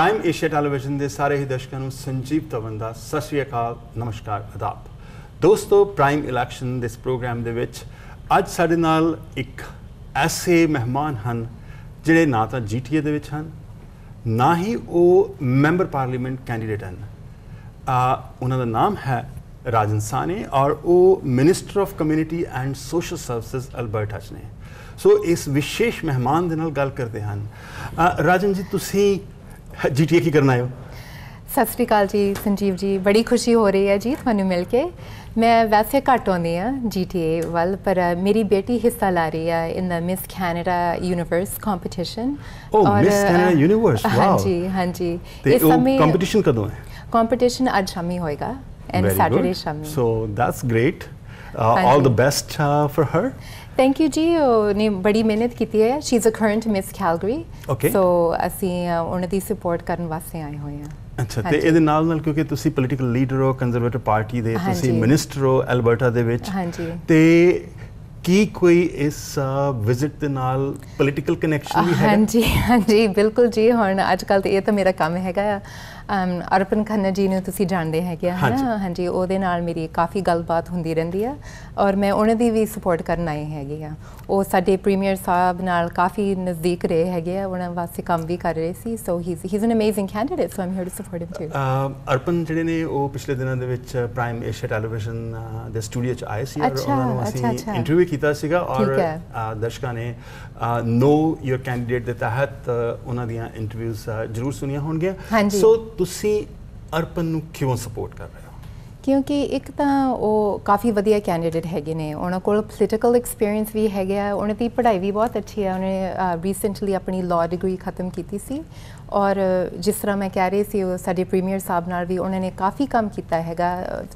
Prime Asia television ਦੇ ਸਾਰੇ ਹੀ ਦਰਸ਼ਕਾਂ ਨੂੰ ਸੰਜੀਵ ਤਵੰਦ ਦਾ ਸਤਿ ਸ਼੍ਰੀ ਅਕਾਲ ਨਮਸਕਾਰ ਅਦਾਬ ਦੋਸਤੋ ਪ੍ਰਾਈਮ ਇਲੈਕਸ਼ਨ ਦਿਸ ਇਸ ਪ੍ਰੋਗਰਾਮ ਦੇ ਵਿੱਚ ਅੱਜ ਸਾਡੇ ਨਾਲ ਇੱਕ ਐਸੇ ਮਹਿਮਾਨ ਹਨ ਜਿਹੜੇ ਨਾ ਤਾਂ ਜੀਟੀਏ ਦੇ ਵਿੱਚ ਹਨ ਨਾ ਹੀ ਉਹ ਮੈਂਬਰ ਪਾਰਲੀਮੈਂਟ ਕੈਂਡੀਡੇਟ ਹਨ ਆ ਉਹਨਾਂ ਦਾ ਨਾਮ ਹੈ ਰਾਜਨ ਸਾਨੇ ਔਰ ਉਹ minister of community and social services Alberta ਹਚਨੇ ਸੋ ਇਸ ਵਿਸ਼ੇਸ਼ ਮਹਿਮਾਨ ਦੇ ਨਾਲ ਗੱਲ ਕਰਦੇ ਹਨ ਰਾਜਨ ਜੀ ਤੁਸੀਂ ਜੀਟੀਏ ਕੀ ਕਰਨਾ ਹੈ ਸਤਿ ਸ੍ਰੀ ਅਕਾਲ ਜੀ ਸੰਜੀਵ ਜੀ ਬੜੀ ਖੁਸ਼ੀ ਹੋ ਰਹੀ ਹੈ ਜੀ ਤੁਹਾਨੂੰ ਮਿਲ ਕੇ ਮੈਂ ਵੈਸੇ ਘੱਟ ਆਉਂਦੀ ਆ ਜੀਟੀਏ ਵੱਲ ਪਰ ਮੇਰੀ ਬੇਟੀ ਹਿੱਸਾ ਲਾ ਰਹੀ ਆ in the Miss Canada Universe competition oh Miss Canada Universe wow ਹਾਂਜੀ ਹਾਂਜੀ ਇਸ ਸਮੇਂ ਕੰਪੀਟੀਸ਼ਨ ਕਦੋਂ ਹੈ ਕੰਪੀਟੀਸ਼ਨ ਅੱਜ ਸ਼ਾਮੀ ਹੋਏਗਾ ਐਂਡ ਸੈਟਰਡੇ ਸ਼ਾਮੀ so that's great all the best for her thank you ਜੀ ਉਹਨੇ ਬੜੀ ਮਿਹਨਤ ਕੀਤੀ ਹੈ she is a current Miss Calgary so ਅਸੀਂ ਉਹਨਾਂ ਦੀ ਸਪੋਰਟ ਕਰਨ ਵਾਸਤੇ ਆਏ ਹੋਏ ਹਾਂ ਅੱਛਾ ਤੇ ਇਹਦੇ ਨਾਲ ਨਾਲ ਕਿਉਂਕਿ ਤੁਸੀਂ ਪੋਲੀਟੀਕਲ ਲੀਡਰ ਹੋ ਕੰਜ਼ਰਵੇਟਿਵ ਪਾਰਟੀ ਦੇ ਤੁਸੀਂ ਮਿਨਿਸਟਰ ਹੋ ਐਲਬਰਟਾ ਦੇ ਵਿੱਚ ਹਾਂਜੀ ਤੇ ਕੀ ਕੋਈ ਇਸ ਵਿਜ਼ਿਟ ਦੇ ਨਾਲ ਪੋਲੀਟੀਕਲ ਕਨੈਕਸ਼ਨ ਵੀ ਹੈ ਹਾਂਜੀ ਹਾਂਜੀ ਬਿਲਕੁਲ ਜੀ ਹੁਣ ਅੱਜ ਕੱਲ ਤੇ ਇਹ ਤਾਂ ਮੇਰਾ ਕੰਮ ਹੈਗਾ ਆ ਅਰਪਨ ਖੰਨਾ ਜੀ ਨੂੰ ਤੁਸੀਂ ਜਾਣਦੇ ਹੈਗੇ ਆ ਨਾ ਹਾਂਜੀ ਉਹਦੇ ਨਾਲ ਮੇਰੀ ਕਾਫੀ ਗੱਲਬਾਤ ਹੁੰਦੀ ਰਹਿੰਦੀ ਆ ਔਰ ਮੈਂ ਉਹਨਾਂ ਦੀ ਵੀ ਸਪੋਰਟ ਕਰਨ ਆਏ ਹੈਗੇ ਆ ਉਹ ਸਾਡੇ ਪ੍ਰੀਮੀਅਰ ਸਾਹਿਬ ਨਾਲ ਕਾਫੀ ਨਜ਼ਦੀਕ ਰਹੇ ਹੈਗੇ ਆ ਉਹਨਾਂ ਵਾਸਤੇ ਕੰਮ ਵੀ ਕਰ ਰਹੇ ਸੀ so he he is an amazing candidate so I'm here to support him to Arpan ਜਿਹੜੇ ਨੇ ਉਹ ਪਿਛਲੇ ਦਿਨਾਂ ਦੇ ਵਿੱਚ ਪ੍ਰਾਈਮ ਏਸ਼ੀਆ ਟੈਲੀਵਿਜ਼ਨ ਦੇ ਸਟੂਡੀਓ 'ਚ ਆਏ ਸੀ ਔਰ ਉਹਨਾਂ ਨੂੰ ਅਸੀਂ ਇੰਟਰਵਿਊ ਕੀਤਾ ਸੀਗਾ ਔਰ ਦਰਸ਼ਕਾਂ ਨੇ ਨੋ ਯੂਰ ਕੈਂਡੀਡੇਟ ਦੇ ਤਹਿਤ ਉਹਨਾਂ ਦੀਆਂ ਇੰਟਰਵਿਊਜ਼ ਜ਼ਰੂਰ ਸੁਣੀਆਂ ਹੋਣਗੀਆਂ ਸੋ ਤੁਸੀਂ ਅਰਪਨ ਨੂੰ ਕਿਉਂ ਸਪੋਰਟ ਕਰ ਰਹੇ ਹੋ ਕਿਉਂਕਿ ਇੱਕ ਤਾਂ ਉਹ ਕਾਫੀ ਵਧੀਆ ਕੈਂਡੀਡੇਟ ਹੈਗੇ ਨੇ ਉਹਨਾਂ ਕੋਲ ਪੋਲੀਟੀਕਲ ਐਕਸਪੀਰੀਅੰਸ ਵੀ ਹੈਗਾ ਉਹਨਾਂ ਦੀ ਪੜ੍ਹਾਈ ਵੀ ਬਹੁਤ ਅੱਛੀ ਹੈ ਉਹਨੇ ਰੀਸੈਂਟਲੀ ਆਪਣੀ ਲਾਅ ਡਿਗਰੀ ਖਤਮ ਕੀਤੀ ਸੀ ਔਰ ਜਿਸ ਤਰ੍ਹਾਂ ਮੈਂ ਕਹਿ ਰਹੀ ਸੀ ਸਾਡੇ ਪ੍ਰੀਮੀਅਰ ਸਾਹਿਬ ਨਾਲ ਵੀ ਉਹਨਾਂ ਨੇ ਕਾਫੀ ਕੰਮ ਕੀਤਾ ਹੈਗਾ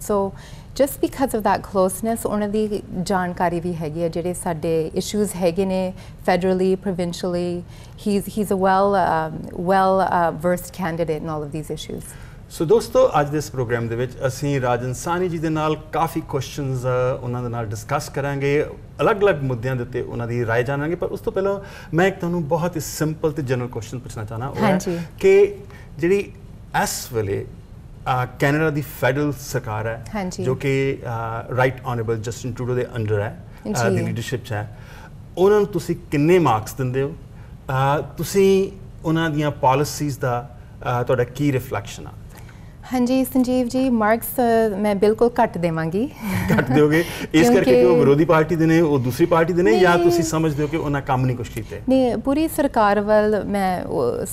so just because of that closeness ਉਹਨਾਂ ਦੀ ਜਾਣਕਾਰੀ ਵੀ ਹੈਗੀ ਹੈ ਜਿਹੜੇ ਸਾਡੇ ਇਸ਼ੂਜ਼ ਹੈਗੇ ਨੇ federally provincially he is he is a well well versed candidate in all of these issues so ਦੋਸਤੋ ਅੱਜ ਦੇ ਇਸ ਪ੍ਰੋਗਰਾਮ ਦੇ ਵਿੱਚ ਅਸੀਂ ਰਾਜਨ ਸਾਨੀ ਜੀ ਦੇ ਨਾਲ ਕਾਫੀ ਕੁਐਸਚਨਸ ਉਹਨਾਂ ਦੇ ਨਾਲ ਡਿਸਕਸ ਕਰਾਂਗੇ ਅਲੱਗ-ਅਲੱਗ ਮੁੱਦਿਆਂ ਦੇ ਉੱਤੇ ਉਹਨਾਂ ਦੀ رائے ਜਾਣਾਂਗੇ ਪਰ ਉਸ ਤੋਂ ਪਹਿਲਾਂ ਮੈਂ ਇੱਕ ਤੁਹਾਨੂੰ ਬਹੁਤ ਹੀ ਸਿੰਪਲ ਤੇ ਜਨਰਲ ਕੁਐਸਚਨ ਪੁੱਛਣਾ ਚਾਹਣਾ ਹਾਂ ਹੈ ਕਿ ਜਿਹੜੀ ਇਸ ਵੇਲੇ ਕੈਨੇਡਾ ਦੀ ਫੈਡਰਲ ਸਰਕਾਰ ਹੈ ਜੋ ਕਿ ਰਾਈਟ ਆਨਰੇਬਲ ਜਸਟਿਨ ਟਰੂਡੋ ਦੇ ਅੰਡਰ ਹੈ ਦੀ ਲੀਡਰਸ਼ਿਪ ਹੈ ਉਹਨਾਂ ਨੂੰ ਤੁਸੀਂ ਕਿੰਨੇ ਮਾਰਕਸ ਦਿੰਦੇ ਹੋ ਤੁਸੀਂ ਉਹਨਾਂ ਦੀਆਂ ਪਾਲਿਸੀਜ਼ ਦਾ ਤੁਹਾਡਾ ਕੀ ਰਿਫਲੈਕਸ਼ਨ ਆ ਹਾਂਜੀ ਸੰਜੀਵ ਜੀ ਮਾਰਕਸ ਮੈਂ ਬਿਲਕੁਲ ਕੱਟ ਦੇਵਾਂਗੀ ਕੱਟ ਦਿਓਗੇ ਇਸ ਕਰਕੇ ਕਿ ਉਹ ਵਿਰੋਧੀ ਪਾਰਟੀ ਦੇ ਨੇ ਉਹ ਦੂਸਰੀ ਪਾਰਟੀ ਦੇ ਨੇ ਜਾਂ ਤੁਸੀਂ ਸਮਝਦੇ ਹੋ ਕਿ ਉਹਨਾਂ ਕੰਮ ਨਹੀਂ ਕੁਝ ਕੀਤੇ ਨਹੀਂ ਪੂਰੀ ਸਰਕਾਰ ਵੱਲ ਮੈਂ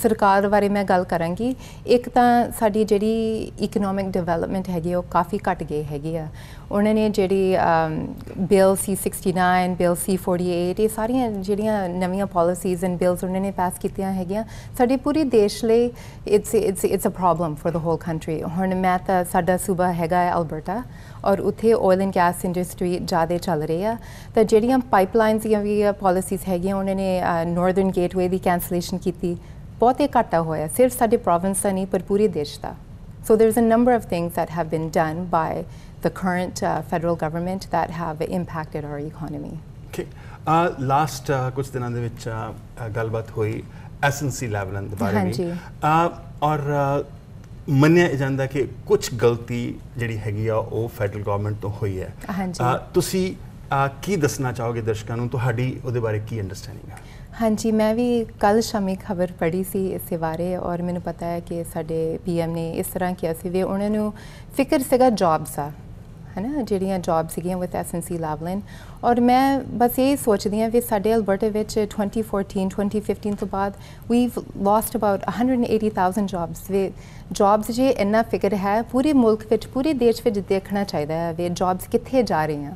ਸਰਕਾਰ ਬਾਰੇ ਮੈਂ ਗੱਲ ਕਰਾਂਗੀ ਇੱਕ ਤਾਂ ਸਾਡੀ ਜਿਹੜੀ ਇਕਨੋਮਿਕ ਡਿਵੈਲਪਮੈਂਟ ਹੈਗੀ ਉਹ ਕਾਫੀ ਘਟ ਗਈ ਹੈਗੀ ਆ ਉਹਨਾਂ ਨੇ ਜਿਹੜੀ ਬਿਲ C69 ਬਿਲ C48 ਇਹ ਸਾਰੀਆਂ ਜਿਹੜੀਆਂ ਨਵੀਆਂ ਪਾਲਿਸੀਜ਼ ਐਂਡ ਬਿਲਸ ਉਹਨਾਂ ਨੇ ਪਾਸ ਕੀਤੀਆਂ ਹੈਗੀਆਂ ਸਾਡੇ ਪੂਰੇ ਦੇਸ਼ ਲਈ it's it's it's a problem for the whole country ਹੁਣ ਮੈਂ ਤਾਂ ਸਾਡਾ ਸੂਬਾ ਹੈਗਾ ਹੈ ਅਲਬਰਟਾ ਔਰ ਉੱਥੇ ਆਇਲ ਐਂਡ ਗੈਸ ਇੰਡਸਟਰੀ ਜ਼ਿਆਦਾ ਚੱਲ ਰਹੀ ਆ ਤਾਂ ਜਿਹੜੀਆਂ ਪਾਈਪਲਾਈਨਸ ਦੀਆਂ ਵੀ ਪਾਲਿਸੀਜ਼ ਹੈਗੀਆਂ ਉਹਨਾਂ ਨੇ ਨਾਰਥਰਨ ਗੇਟਵੇ ਦੀ ਕੈਂਸਲੇਸ਼ਨ ਕੀਤੀ ਬਹੁਤੇ ਘਾਟਾ ਹੋਇਆ ਸਿਰਫ ਸਾਡੇ ਪ੍ਰੋਵਿੰਸ ਦਾ ਨਹੀਂ ਪਰ ਪੂਰੇ ਦੇਸ਼ ਦਾ So there's a number of things that have been done by the current uh, federal government that have impacted our economy. Okay. Uh, uh, last last ਕੁਝ ਦਿਨਾਂ ਦੇ ਵਿੱਚ ਗੱਲਬਾਤ ਹੋਈ ਐਸਐਨਸੀ ਲੈਵਲਨ ਦੇ ਬਾਰੇ ਵਿੱਚ ਔਰ ਮੰਨਿਆ ਜਾਂਦਾ ਕਿ ਕੁਝ ਗਲਤੀ ਜਿਹੜੀ ਹੈਗੀ ਆ ਉਹ ਫੈਡਰਲ ਗਵਰਨਮੈਂਟ ਤੋਂ ਹੋਈ ਹੈ ਤੁਸੀਂ ਕੀ ਦੱਸਣਾ ਚਾਹੋਗੇ ਦਰਸ਼ਕਾਂ ਨੂੰ ਤੁਹਾਡੀ ਉਹਦੇ ਬਾਰੇ ਕੀ ਅੰਡਰਸਟੈਂਡਿੰਗ ਹੈ ਹਾਂਜੀ ਮੈਂ ਵੀ ਕੱਲ ਸ਼ਾਮੀ ਖਬਰ ਪੜ੍ਹੀ ਸੀ ਇਸ ਬਾਰੇ ਔਰ ਮੈਨੂੰ ਪਤਾ ਹੈ ਕਿ ਸਾਡੇ ਪੀਐਮ ਨੇ ਇਸ ਤਰ੍ਹਾਂ ਕਿਹਾ ਸੀ ਵੀ ਉਹਨਾਂ ਨੂੰ ਫਿਕਰ ਸੀਗਾ ਜੌਬਸ ਆ ਹਨਾ ਜਿਹੜੀਆਂ ਜੌਬ ਸੀਗੀਆਂ ਵਿਦ ਐਸਐਨਸੀ ਲਾਵਲਨ ਔਰ ਮੈਂ ਬਸ ਇਹ ਸੋਚਦੀ ਹਾਂ ਵੀ ਸਾਡੇ ਅਲਬਰਟਾ ਵਿੱਚ 2014 2015 ਤੋਂ ਬਾਅਦ ਵੀਵ ਲੋਸਟ ਅਬਾਊਟ 180000 ਜੌਬਸ ਵੀ ਜੌਬਸ ਜੇ ਇੰਨਾ ਫਿਕਰ ਹੈ ਪੂਰੇ ਮੁਲਕ ਵਿੱਚ ਪੂਰੇ ਦੇਸ਼ ਵਿੱਚ ਦੇਖਣਾ ਚਾਹੀਦਾ ਹੈ ਵੀ ਜੌਬਸ ਕਿੱਥੇ ਜਾ ਰਹੀਆਂ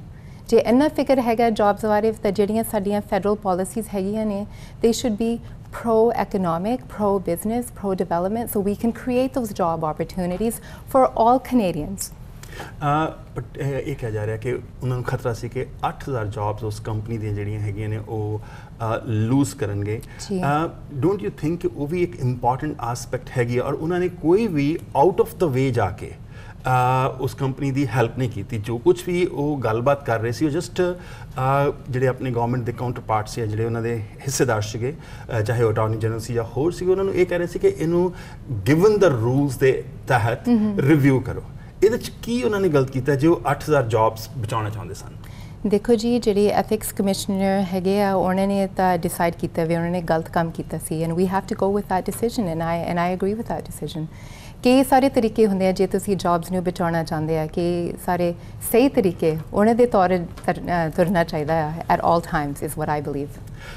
ਜੇ ਇੰਨਾ ਫਿਕਰ ਹੈਗਾ ਜੌਬਸ ਬਾਰੇ ਤਾਂ ਜਿਹੜੀਆਂ ਸਾਡੀਆਂ ਫੈਡਰਲ ਪਾਲਿਸੀਜ਼ ਹੈਗੀਆਂ ਨੇ they should be pro economic, pro business, pro development, so we can create those job opportunities for all Canadians. But ਇਹ ਕਿਹਾ ਜਾ ਰਿਹਾ ਕਿ ਉਹਨਾਂ ਨੂੰ ਖਤਰਾ ਸੀ ਕਿ 8000 ਜੌਬਸ ਉਸ ਕੰਪਨੀ ਦੀਆਂ ਜਿਹੜੀਆਂ ਹੈਗੀਆਂ ਨੇ ਉਹ ਲੂਜ਼ ਕਰਨਗੇ ਡੋਨਟ ਯੂ ਥਿੰਕ ਕਿ ਉਹ ਵੀ ਇੱਕ ਇੰਪੋਰਟੈਂਟ ਐਸਪੈਕਟ ਹੈਗੀ ਔਰ ਉਹਨਾਂ ਨੇ ਕੋਈ ਵੀ ਆਊਟ ਆਫ ਦਾ ਵੇ ਜਾ ਕੇ ਉਸ ਕੰਪਨੀ ਦੀ ਹੈਲਪ ਨਹੀਂ ਕੀਤੀ ਜੋ ਕੁਝ ਵੀ ਉਹ ਗੱਲਬਾਤ ਕਰ ਰਹੇ ਸੀ ਉਹ ਜਸਟ ਜਿਹੜੇ ਆਪਣੇ ਗਵਰਨਮੈਂਟ ਦੇ ਪਾਰਟ ਸੀ ਜਿਹੜੇ ਉਹਨਾਂ ਦੇ ਹਿੱਸੇਦਾਰ ਸੀਗੇ ਚਾਹੇ ਉਹ ਅਟਾਰਨੀ ਜਨਰਲ ਸੀ ਜਾਂ ਹੋਰ ਸੀ ਉਹਨਾਂ ਨੂੰ ਇਹ ਕਹਿ ਰਹੇ ਸੀ ਕਿ ਇਹਨੂੰ ਗਿਵਨ ਦ ਰੂਲਸ ਦੇ ਤਹਿਤ ਰਿਵਿਊ ਕਰੋ ਇਹਦੇ ਚ ਕੀ ਉਹਨਾਂ ਨੇ ਗਲਤ ਕੀਤਾ ਜੇ ਉਹ 8000 ਜੌਬਸ ਬਚਾਉਣਾ ਚਾਹੁੰਦੇ ਸਨ ਦੇਖੋ ਜੀ ਜਿਹੜੇ ਐਥਿਕਸ ਕਮਿਸ਼ਨਰ ਹੈਗੇ ਆ ਉਹਨਾਂ ਨੇ ਤਾਂ ਡਿਸਾਈਡ ਕੀਤਾ ਵੀ ਉਹਨਾਂ ਨੇ ਗਲਤ ਕੰਮ ਕੀਤਾ ਸੀ and we have to go with that decision and I and I agree with that decision ਕਿ ਸਾਰੇ ਤਰੀਕੇ ਹੁੰਦੇ ਆ ਜੇ ਤੁਸੀਂ ਜੌਬਸ ਨੂੰ ਬਚਾਉਣਾ ਚਾਹੁੰਦੇ ਆ ਕਿ ਸਾਰੇ ਸਹੀ ਤਰੀਕੇ ਉਹਨਾਂ ਦੇ ਤੌਰ ਤੁਰਨਾ ਚਾਹੀਦਾ ਹੈ at 올 times is what I believe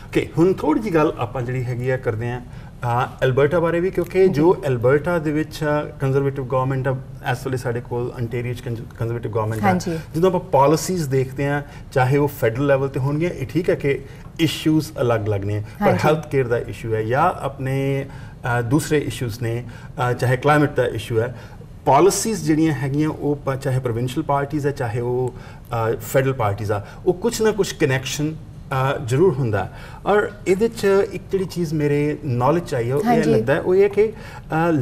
okay ਹੁਣ ਥੋੜੀ ਜੀ ਗੱਲ ਆਪਾਂ ਜਿਹੜੀ ਹੈਗੀ ਆ ਕਰਦੇ ਆ ਆ ਅਲਬਰਟਾ ਬਾਰੇ ਵੀ ਕਿਉਂਕਿ ਜੋ ਅਲਬਰਟਾ ਦੇ ਵਿੱਚ ਕੰਜ਼ਰਵੇਟਿਵ ਗਵਰਨਮੈਂਟ ਐਸ ਵੇਲੇ ਸਾਡੇ ਕੋਲ ਅੰਟੇਰੀਅਰ ਕੰਜ਼ਰਵੇਟਿਵ ਗਵਰਨਮੈਂਟ ਹੈ ਜਦੋਂ ਆਪਾਂ ਪਾਲਿਸੀਜ਼ ਦੇਖਦੇ ਆ ਚਾਹੇ ਉਹ ਫੈਡਰਲ ਲੈਵਲ ਤੇ ਹੋਣਗੀਆਂ ਇਹ ਠੀਕ ਹੈ ਕਿ ਇਸ਼ੂਜ਼ ਅਲੱਗ-ਅਲੱਗ ਨੇ ਪਰ ਹੈਲਥ ਕੇਅਰ ਦਾ ਇਸ਼ੂ ਹੈ ਜਾਂ ਆਪਣੇ ਦੂਸਰੇ ਇਸ਼ੂਜ਼ ਨੇ ਚਾਹੇ ਕਲਾਈਮੇਟ ਦਾ ਇਸ਼ੂ ਹੈ ਪਾਲਿਸੀਜ਼ ਜਿਹੜੀਆਂ ਹੈਗੀਆਂ ਉਹ ਚਾਹੇ ਪ੍ਰੋਵਿੰਸ਼ੀਅਲ ਪਾਰਟੀਆਂ ਹੈ ਚਾਹੇ ਉਹ ਫੈਡਰਲ ਪਾਰਟੀਆਂ ਆ ਉਹ ਕੁਝ ਨਾ ਕੁਝ ਕਨੈਕਸ਼ਨ ਜ਼ਰੂਰ ਹੁੰਦਾ ਔਰ ਇਹਦੇ ਚ ਇੱਕ ਜਿਹੜੀ ਚੀਜ਼ ਮੇਰੇ ਨੌਲੇਜ ਚਾਹੀਏ ਉਹ ਇਹ ਲੱਗਦਾ ਉਹ ਇਹ ਕਿ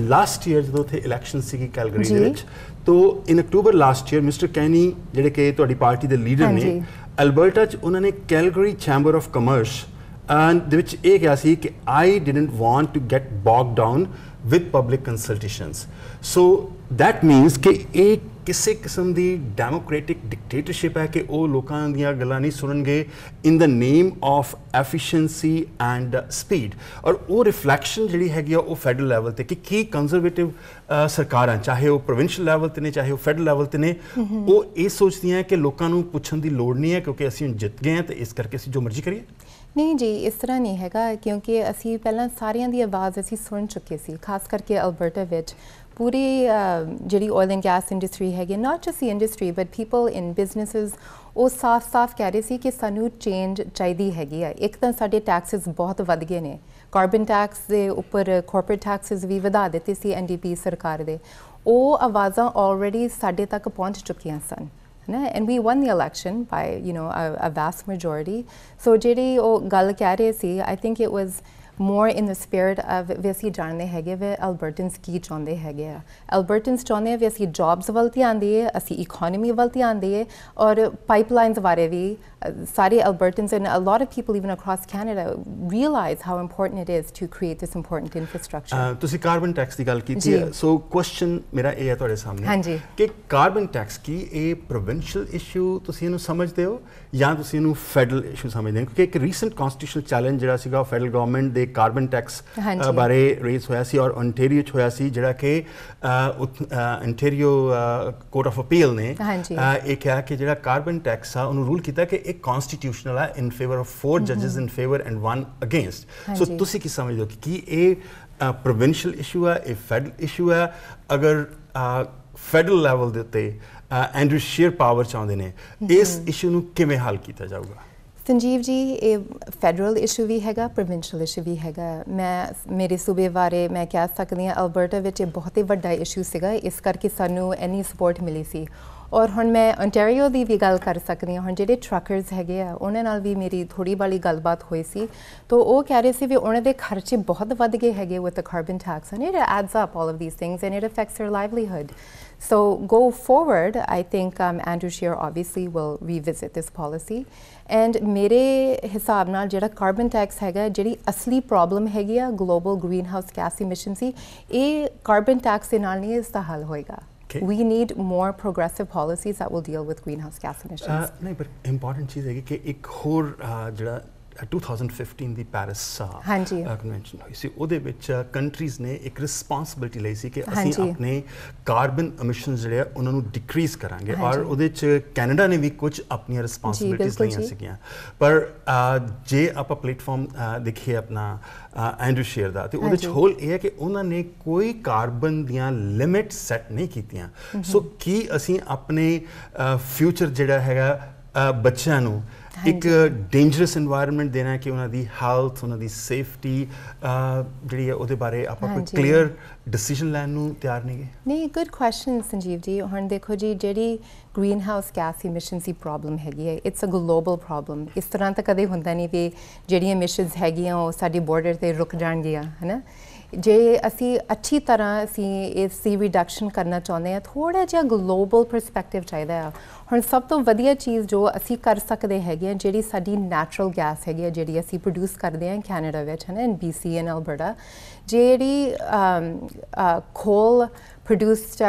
ਲਾਸਟ ਈਅਰ ਜਦੋਂ ਉੱਥੇ ਇਲੈਕਸ਼ਨ ਸੀਗੀ ਕੈਲਗਰੀ ਦੇ ਵਿੱਚ ਤੋ in October last year mister Kenney ਜਿਹੜੇ ਕਿ ਤੁਹਾਡੀ ਪਾਰਟੀ ਦੇ ਲੀਡਰ ਨੇ अल्बर्टा च उन्होंने कैलगरी चैम्बर ऑफ कमर्स ਵਿੱਚ ਇਹ ਕਿਹਾ ਸੀ ਕਿ I didn't want to get bog down with public consultations so that means ਕਿ ਇਹ ਕਿਸੇ ਕਿਸਮ ਦੀ ਡੈਮੋਕ੍ਰੈਟਿਕ ਡਿਕਟੇਟਰਸ਼ਿਪ ਹੈ ਕਿ ਉਹ ਲੋਕਾਂ ਦੀਆਂ ਗੱਲਾਂ ਨਹੀਂ ਸੁਣਨਗੇ in the name of efficiency and speed ਔਰ ਉਹ ਰਿਫਲੈਕਸ਼ਨ ਜਿਹੜੀ ਹੈਗੀ ਆ ਉਹ ਫੈਡਰਲ ਲੈਵਲ ਤੇ ਕਿ ਕੀ ਕੰਜ਼ਰਵੇਟਿਵ ਸਰਕਾਰਾਂ ਚਾਹੇ ਉਹ ਪ੍ਰੋਵਿੰਸ਼ੀਅਲ ਲੈਵਲ ਤੇ ਨੇ ਚਾਹੇ ਉਹ ਫੈਡਰਲ ਲੈਵਲ ਤੇ ਨੇ ਉਹ ਇਹ ਸੋਚਦੀਆਂ ਕਿ ਲੋਕਾਂ ਨੂੰ ਪੁੱਛਣ ਦੀ ਲੋੜ ਨਹੀਂ ਹੈ ਕਿਉਂਕਿ ਅਸੀਂ ਜਿੱਤ ਗਏ ਹਾਂ ਤੇ ਇਸ ਕਰਕੇ ਅਸੀਂ ਜੋ ਮਰਜ਼ੀ ਕਰੀਏ ਨਹੀਂ ਜੀ ਇਸ ਤਰ੍ਹਾਂ ਨਹੀਂ ਹੈਗਾ ਕਿਉਂਕਿ ਅਸੀਂ ਪਹਿਲਾਂ ਸਾਰਿਆਂ ਦੀ ਆਵਾਜ਼ ਅਸੀਂ ਸੁਣ ਚੁੱਕੇ ਸੀ ਖਾਸ ਕਰਕੇ ਅਲਬਰਟਾ ਵਿੱਚ ਪੂਰੀ ਜਿਹੜੀ ਆਇਲ ਐਂਡ ਗੈਸ ਇੰਡਸਟਰੀ ਹੈਗੀ not jus the industry but people in businesses ਉਹ ਸਾਫ਼-ਸਾਫ਼ ਕਹਿ ਰਹੇ ਸੀ ਕਿ ਸਾਨੂੰ ਚੇਂਜ ਚਾਹੀਦੀ ਹੈਗੀ ਆ ਇੱਕ ਤਾਂ ਸਾਡੇ ਟੈਕਸਸ ਬਹੁਤ ਵਧ ਗਏ ਨੇ ਕਾਰਬਨ ਟੈਕਸ ਦੇ ਉੱਪਰ ਕਾਰਪੋਰੇਟ ਟੈਕਸਸ ਵੀ ਵਧਾ ਦਿੱਤੇ ਸੀ ਐਨਡੀਪੀ ਸਰਕਾਰ ਦੇ ਉਹ ਆਵਾਜ਼ਾਂ ਆਲਰੇਡੀ ਸਾਡੇ ਤੱਕ ਪਹੁੰਚ ਚੁੱਕੀਆਂ ਸਨ and and we won election election by you a, a vast majority so ਜਿਹੜੀ ਉਹ ਗੱਲ ਕਹਿ ਰਹੇ ਸੀ I think it was more in the spirit of ਵੀ ਅਸੀਂ ਜਾਣਦੇ ਹੈਗੇ ਵੇ ਅਲਬਰਟਨਸ ਕੀ ਚਾਹੁੰਦੇ ਹੈਗੇ ਆ ਅਲਬਰਟਨਸ ਚਾਹੁੰਦੇ ਆ ਵੀ ਅਸੀਂ ਜੌਬਸ ਵੱਲ ਧਿਆਨ ਦਈਏ ਅਸੀਂ ਇਕਨੋਮੀ ਵੱਲ ਧਿਆਨ ਦਈਏ ਔਰ ਪਾਈਪਲਾਈਨਸ ਬਾਰੇ ਵੀ ਸਾਰੇ Albertans and a lot of people even across Canada realize how important it is to create this important infrastructure ਤੁਸੀਂ ਕਾਰਬਨ ਟੈਕਸ ਦੀ ਗੱਲ ਕੀਤੀ ਹੈ ਸੋ ਕੁਐਸਚਨ ਮੇਰਾ ਇਹ ਹੈ ਤੁਹਾਡੇ ਸਾਹਮਣੇ ਕਿ ਕਾਰਬਨ ਟੈਕਸ ਕੀ ਇਹ ਪ੍ਰੋਵਿੰਸ਼ੀਅਲ ਇਸ਼ੂ ਤੁਸੀਂ ਇਹਨੂੰ ਸਮਝਦੇ ਹੋ ਜਾਂ ਤੁਸੀਂ ਇਹਨੂੰ ਫੈਡਰਲ ਇਸ਼ੂ ਸਮਝਦੇ ਹੋ ਕਿਉਂਕਿ ਇੱਕ ਰੀਸੈਂਟ ਕਨਸਟੀਟਿਊਸ਼ਨਲ ਚੈਲੰਜ ਜਿਹੜਾ ਸੀਗਾ ਫੈਡਰਲ ਗਵਰਨਮੈਂਟ ਦੇ ਤੇ ਕਾਰਬਨ ਟੈਕਸ ਬਾਰੇ ਰੇਸ ਹੋਇਆ ਸੀ ਔਰ ਅੰਟੇਰੀਓ ਚ ਹੋਇਆ ਸੀ ਜਿਹੜਾ ਕਿ ਅੰਟੇਰੀਓ ਕੋਰਟ ਆਫ ਅਪੀਲ ਨੇ ਇਹ ਕਿਹਾ ਕਿ ਜਿਹੜਾ ਕਾਰਬਨ ਟੈਕਸ ਆ ਉਹਨੂੰ ਰੂਲ ਕੀਤਾ ਕਿ ਇੱਕ ਕਨਸਟੀਟਿਊਸ਼ਨਲ ਆ ਇਨ ਫੇਵਰ ਆਫ ਫੋਰ ਜੱਜਸ in favour and one against so ਤੁਸੀਂ ਕੀ ਸਮਝਦੇ ਹੋ ਕਿ ਇਹ ਪ੍ਰੋਵਿੰਸ਼ੀਅਲ ਇਸ਼ੂ ਆ ਇਹ ਫੈਡਰਲ ਇਸ਼ੂ ਆ ਅਗਰ ਫੈਡਰਲ ਲੈਵਲ ਦੇ ਉੱਤੇ ਐਂਡਰੂ ਸ਼ੇਅਰ ਪਾਵਰ ਚਾਹੁੰਦੇ ਨੇ ਇਸ ਇਸ਼ੂ ਨੂੰ ਕਿਵੇਂ ਹੱਲ ਕੀਤਾ ਜਾਊਗਾ ਸੰਜੀਵ ਜੀ ਇਹ ਫੈਡਰਲ ਇਸ਼ੂ ਵੀ ਹੈਗਾ ਪ੍ਰੋਵਿੰਸ਼ੀਅਲ ਇਸ਼ੂ ਵੀ ਹੈਗਾ ਮੈਂ ਮੇਰੇ ਸੂਬੇ ਬਾਰੇ ਮੈਂ ਕਹਿ ਸਕਦੀ ਹਾਂ ਅਲਬਰਟਾ ਵਿੱਚ ਇਹ ਬਹੁਤ ਹੀ ਵੱਡਾ ਇਸ਼ੂ ਸੀਗਾ ਇਸ ਕਰਕੇ ਸਾਨੂੰ ਐਨੀ ਸਪੋਰਟ ਮਿਲੀ ਸੀ ਔਰ ਹੁਣ ਮੈਂ ਅੰਟਾਰੀਓ ਦੀ ਵੀ ਗੱਲ ਕਰ ਸਕਦੀ ਹਾਂ ਹੁਣ ਜਿਹੜੇ ਟਰੱਕਰਸ ਹੈਗੇ ਆ ਉਹਨਾਂ ਨਾਲ ਵੀ ਮੇਰੀ ਥੋੜੀ ਬਾਲੀ ਗੱਲਬਾਤ ਹੋਈ ਸੀ ਤੋਂ ਉਹ ਕਹਿ ਰਹੇ ਸੀ ਵੀ ਉਹਨਾਂ ਦੇ ਖਰਚੇ ਬਹੁਤ ਵੱਧ ਗਏ ਹੈਗੇ with the carbon tax and it adds up all of these things and it affects your livelihood so go forward I think um Andrew Scheer obviously will revisit this policy and ਮੇਰੇ ਹਿਸਾਬ ਨਾਲ ਜਿਹੜਾ carbon tax ਹੈਗਾ ਜਿਹੜੀ ਅਸਲੀ problem ਹੈਗੀ ਆ global greenhouse gas emission ਇਹ ਕਾਰਬਨ ਟੈਕਸ ਦੇ ਨਾਲ ਨਹੀਂ ਇਸ ਦਾ ਹੱਲ ਹੋਏਗਾ Okay. We need more progressive policies that will deal with greenhouse gas emissions. ਨਹੀਂ ਪਰ ਇੰਪੋਰਟੈਂਟ ਚੀਜ਼ ਹੈ ਕਿ ਇੱਕ ਹੋਰ 2015 ਦੀ ਪੈਰਿਸ ਕਨਵੈਨਸ਼ਨ ਹੋਈ ਸੀ ਉਹਦੇ ਵਿੱਚ ਕੰਟਰੀਜ਼ ਨੇ ਇੱਕ ਰਿਸਪਾਂਸਿਬਿਲਟੀ ਲਈ ਸੀ ਕਿ ਅਸੀਂ ਆਪਣੇ ਕਾਰਬਨ ਐਮਿਸ਼ਨ ਜਿਹੜੇ ਆ ਉਹਨਾਂ ਨੂੰ ਡਿਕਰੀਜ਼ ਕਰਾਂਗੇ ਔਰ ਉਹਦੇ ਵਿੱਚ ਕੈਨੇਡਾ ਨੇ ਵੀ ਕੁਝ ਆਪਣੀਆਂ ਰਿਸਪਾਂਸਿਬਿਲਟੀਆਂ ਲਈਆਂ ਸੀਗੀਆਂ ਪਰ ਜੇ ਆਪਾਂ ਪਲੇਟਫਾਰਮ ਦੇਖੀਏ ਆਪਣਾ ਐਂਡਰੂ ਸ਼ੇਅਰ ਦਾ ਤੇ ਉਹਦੇ ਵਿੱਚ ਹੋਲ ਇਹ ਹੈ ਕਿ ਉਹਨਾਂ ਨੇ ਕੋਈ ਕਾਰਬਨ ਦੀਆਂ ਲਿਮਿਟ ਸੈੱਟ ਨਹੀਂ ਕੀਤੀਆਂ ਸੋ ਕੀ ਅਸੀਂ ਆਪਣੇ ਫਿਊਚਰ ਜਿਹੜਾ ਹੈਗਾ ਬੱਚਿਆਂ ਨੂੰ ਇੱਕ ਡੇਂਜਰਸ এনवायरमेंट ਦੇਣਾ ਹੈ ਕਿ ਉਹਨਾਂ ਦੀ ਹੈਲਥ ਉਹਨਾਂ ਦੀ ਸੇਫਟੀ ਜਿਹੜੀ ਹੈ ਉਹਦੇ ਬਾਰੇ ਆਪਾਂ ਕੋਈ ਕਲੀਅਰ ਡਿਸੀਜਨ ਲੈਣ ਨੂੰ ਤਿਆਰ ਨਹੀਂਗੇ ਨਹੀਂ ਗੁੱਡ ਕੁਐਸਚਨ ਸੰਜੀਵ ਜੀ ਹੁਣ ਦੇਖੋ ਜੀ ਜਿਹੜੀ ਗ੍ਰੀਨ ਹਾਊਸ ਗੈਸ ਇਮਿਸ਼ਨਸ ਦੀ ਪ੍ਰੋਬਲਮ ਹੈਗੀ ਹੈ ਇਟਸ ਅ ਗਲੋਬਲ ਪ੍ਰੋਬਲਮ ਇਸ ਤਰ੍ਹਾਂ ਤਾਂ ਕਦੇ ਹੁੰਦਾ ਨਹੀਂ ਵੀ ਜਿਹੜੀਆਂ ਇਮਿਸ਼ਨਸ ਹੈਗੀਆਂ ਉਹ ਸਾਡੇ ਬਾਰਡਰ ਤੇ ਰੁਕ ਜਾਣਗੀਆਂ ਹੈਨਾ ਜੇ ਅਸੀਂ ਅੱਛੀ ਤਰ੍ਹਾਂ ਅਸੀਂ ਇਸ ਸੀ ਰਿਡਕਸ਼ਨ ਕਰਨਾ ਚਾਹੁੰਦੇ ਆ ਥੋੜਾ ਜਿਹਾ ਗਲੋਬਲ ਪਰਸਪੈਕਟਿਵ ਚਾਹੀਦਾ ਆ ਹੁਣ ਸਭ ਤੋਂ ਵਧੀਆ ਚੀਜ਼ ਜੋ ਅਸੀਂ ਕਰ ਸਕਦੇ ਹੈਗੇ ਆ ਜਿਹੜੀ ਸਾਡੀ ਨੈਚੁਰਲ ਗੈਸ ਹੈਗੀ ਆ ਜਿਹੜੀ ਅਸੀਂ ਪ੍ਰੋਡਿਊਸ ਕਰਦੇ ਆ ਕੈਨੇਡਾ ਵਿੱਚ ਹਨ ਐਨ ਬੀ ਸੀ ਐਨ ਅਲਬਰਟਾ ਜਿਹੜੀ ਕੋਲ ਪ੍ਰੋਡਿਊਸਡ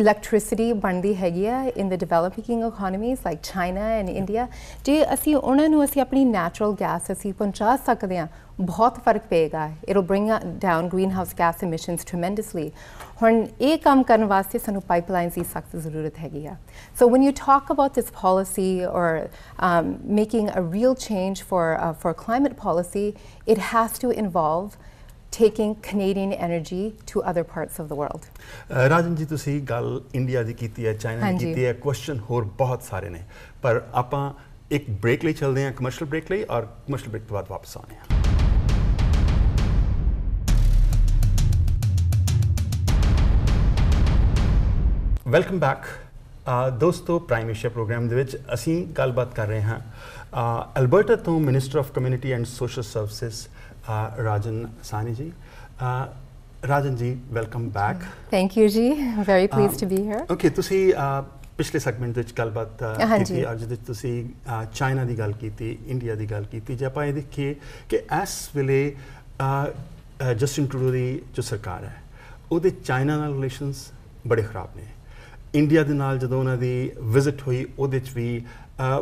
ਇਲੈਕਟ੍ਰਿਸਿਟੀ ਬਣਦੀ ਹੈਗੀ ਆ in the developing economies like China and India ਜੇ ਅਸੀਂ ਉਹਨਾਂ ਨੂੰ ਅਸੀਂ ਆਪਣੀ ਨੈਚੁਰਲ ਗੈਸ ਅਸੀਂ ਪਹੁੰਚਾ ਸਕਦੇ ਆ ਬਹੁਤ ਫਰਕ ਪਏਗਾ it will bring down greenhouse gas emissions tremendously ਹੁਣ ਇਹ ਕੰਮ ਕਰਨ ਵਾਸਤੇ ਸਾਨੂੰ ਪਾਈਪਲਾਈਨਸ ਦੀ ਸਖਤ ਜ਼ਰੂਰਤ ਹੈਗੀ ਆ so when you talk about this policy or making a real change for for climate policy it has to involve taking Canadian energy to other parts of the world. Rajan uh, ji ਤੁਸੀਂ ਗੱਲ ਇੰਡੀਆ ਦੀ ਕੀਤੀ ਹੈ China ਦੀ ਕੀਤੀ ਹੈ question ਹੋਰ ਬਹੁਤ ਸਾਰੇ ਨੇ ਪਰ ਆਪਾਂ ਇੱਕ ਬ੍ਰੇਕ ਲਈ ਚੱਲਦੇ ਹਾਂ ਕਮਰਸ਼ੀਅਲ ਬ੍ਰੇਕ ਲਈ ਔਰ ਕਮਰਸ਼ੀਅਲ ਬ੍ਰੇਕ ਤੋਂ ਬਾਅਦ ਵਾਪਸ ਆਉਂਦੇ ਹਾਂ ਵੈਲਕਮ ਬੈਕ ਦੋਸਤੋ ਪ੍ਰਾਈਮ ਏਸ਼ੀਆ ਪ੍ਰੋਗਰਾਮ ਦੇ ਵਿੱਚ ਅਸੀਂ ਗੱਲਬਾਤ ਕਰ ਰਹੇ ਹਾਂ ਅਲਬਰਟਾ ਤੋਂ minister of community and social services Rajan Sawhney ji Rajan ji welcome back thank you ji very pleased to be here okay ਤੁਸੀਂ ਪਿਛਲੇ ਸੈਗਮੈਂਟ ਵਿੱਚ ਗੱਲਬਾਤ ਕੀਤੀ ਅੱਜ ਦੇ ਤੁਸੀਂ ਚਾਈਨਾ ਦੀ ਗੱਲ ਕੀਤੀ ਇੰਡੀਆ ਦੀ ਗੱਲ ਕੀਤੀ ਜੇ ਆਪਾਂ ਇਹ ਦੇਖੀਏ ਕਿ ਇਸ ਵੇਲੇ ਜਸਟਿਨ ਟਰੂਡੋ ਦੀ ਜੋ ਸਰਕਾਰ ਹੈ ਉਹਦੇ ਚਾਈਨਾ ਨਾਲ ਰਿਲੇਸ਼ਨਸ ਬੜੇ ਖਰਾਬ ਨੇ ਇੰਡੀਆ ਦੇ ਨਾਲ ਜਦੋਂ ਉਹਨਾਂ ਦੀ ਵਿਜ਼ਿਟ ਹੋਈ ਉਹਦੇ ਵਿੱਚ ਵੀ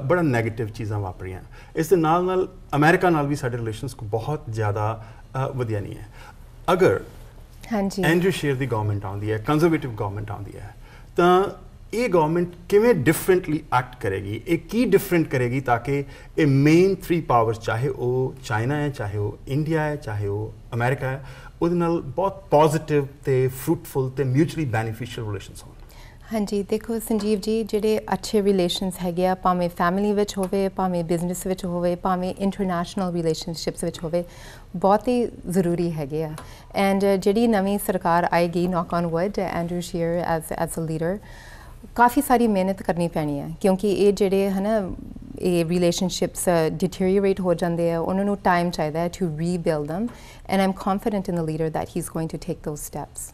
ਬੜਾ 네ਗੇਟਿਵ ਚੀਜ਼ਾਂ ਵਾਪਰੀਆਂ ਇਸ ਦੇ ਨਾਲ ਨਾਲ ਅਮਰੀਕਾ ਨਾਲ ਵੀ ਸਾਡੇ ਰਿਲੇਸ਼ਨਸ ਬਹੁਤ ਜ਼ਿਆਦਾ ਵਧੀਆ ਨਹੀਂ ਹੈ ਅਗਰ ਹਾਂਜੀ ਐਂਡਰੂ ਸ਼ੇਰ ਦੀ ਗਵਰਨਮੈਂਟ ਆਉਂਦੀ ਹੈ ਕੰਜ਼ਰਵੇਟਿਵ ਗਵਰਨਮੈਂਟ ਆਉਂਦੀ ਹੈ ਤਾਂ ਇਹ ਗਵਰਨਮੈਂਟ ਕਿਵੇਂ ਡਿਫਰੈਂਟਲੀ ਐਕਟ ਕਰੇਗੀ ਇਹ ਕੀ ਡਿਫਰੈਂਟ ਕਰੇਗੀ ਤਾਂ ਕਿ ਇਹ ਮੇਨ 3 ਪਾਵਰਸ ਚਾਹੇ ਉਹ ਚਾਈਨਾ ਹੈ ਚਾਹੇ ਉਹ ਇੰਡੀਆ ਹੈ ਚਾਹੇ ਉਹ ਅਮਰੀਕਾ ਹੈ ਉਹਦੇ ਨਾਲ ਬਹੁਤ ਪੋਜ਼ਿਟਿਵ ਤੇ ਫਰੂਟਫੁਲ ਤੇ ਮਿਊਚੁਅਲੀ ਬੈਨੀਫੀਸ਼ੀਅਲ ਰਿਲੇਸ਼ਨਸ ਹੋਣ ਹਾਂਜੀ ਦੇਖੋ ਸੰਜੀਵ ਜੀ ਜਿਹੜੇ ਅੱਛੇ ਰਿਲੇਸ਼ਨਸ ਹੈਗੇ ਆ ਭਾਵੇਂ ਫੈਮਿਲੀ ਵਿੱਚ ਹੋਵੇ ਭਾਵੇਂ ਬਿਜ਼ਨਸ ਵਿੱਚ ਹੋਵੇ ਭਾਵੇਂ ਇੰਟਰਨੈਸ਼ਨਲ ਰਿਲੇਸ਼ਨਸ਼ਿਪਸ ਵਿੱਚ ਹੋਵੇ ਬਹੁਤ ਹੀ ਜ਼ਰੂਰੀ ਹੈਗੇ ਆ ਐਂਡ ਜਿਹੜੀ ਨਵੀਂ ਸਰਕਾਰ ਆਏਗੀ knock on wood Andrew Scheer as as a leader ਕਾਫੀ ਸਾਰੀ ਮਿਹਨਤ ਕਰਨੀ ਪੈਣੀ ਹੈ ਕਿਉਂਕਿ ਇਹ ਜਿਹੜੇ ਹਨਾ ਇਹ ਰਿਲੇਸ਼ਨਸ਼ਿਪਸ ਡਿਟੀਰੀਓਰੇਟ ਹੋ ਜਾਂਦੇ ਆ ਉਹਨਾਂ ਨੂੰ ਟਾਈਮ ਚਾਹੀਦਾ ਹੈ to rebuild them and um confident in the leader that he is going to take those steps